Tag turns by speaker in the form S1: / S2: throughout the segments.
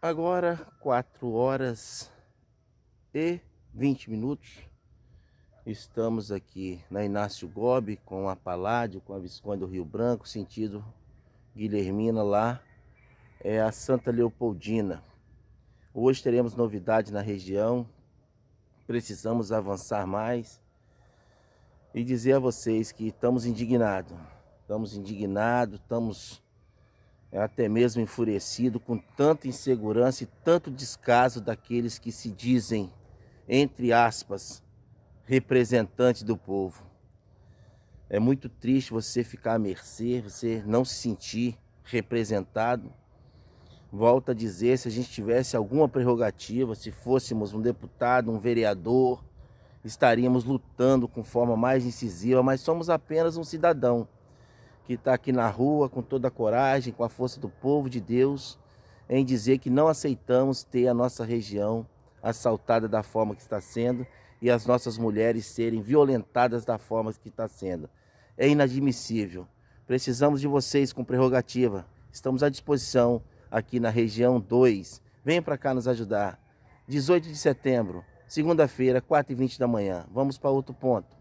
S1: Agora, 4 horas e 20 minutos. Estamos aqui na Inácio Gobi com a Paládio, com a Visconde do Rio Branco, sentido Guilhermina, lá é a Santa Leopoldina. Hoje teremos novidade na região, precisamos avançar mais e dizer a vocês que estamos indignados. Estamos indignados, estamos é até mesmo enfurecido com tanta insegurança e tanto descaso daqueles que se dizem, entre aspas, representantes do povo. É muito triste você ficar à mercê, você não se sentir representado. Volto a dizer, se a gente tivesse alguma prerrogativa, se fôssemos um deputado, um vereador, estaríamos lutando com forma mais incisiva, mas somos apenas um cidadão que está aqui na rua com toda a coragem, com a força do povo de Deus, em dizer que não aceitamos ter a nossa região assaltada da forma que está sendo e as nossas mulheres serem violentadas da forma que está sendo. É inadmissível. Precisamos de vocês com prerrogativa. Estamos à disposição aqui na região 2. Venham para cá nos ajudar. 18 de setembro, segunda-feira, 4h20 da manhã. Vamos para outro ponto.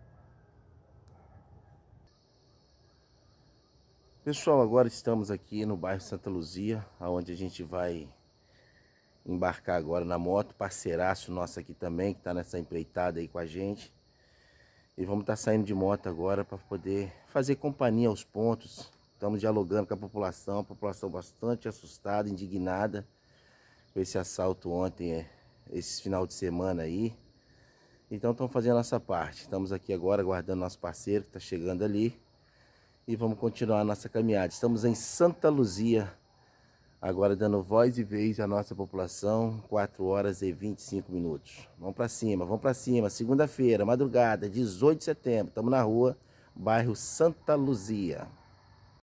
S1: Pessoal, agora estamos aqui no bairro Santa Luzia, aonde a gente vai embarcar agora na moto, parceiraço nosso aqui também, que está nessa empreitada aí com a gente. E vamos estar tá saindo de moto agora para poder fazer companhia aos pontos. Estamos dialogando com a população, a população bastante assustada, indignada com esse assalto ontem, é, esse final de semana aí. Então estamos fazendo a nossa parte. Estamos aqui agora aguardando nosso parceiro que está chegando ali e vamos continuar a nossa caminhada. Estamos em Santa Luzia, agora dando voz e vez à nossa população, 4 horas e 25 minutos. Vamos para cima, vamos para cima. Segunda-feira, madrugada, 18 de setembro, estamos na rua, bairro Santa Luzia.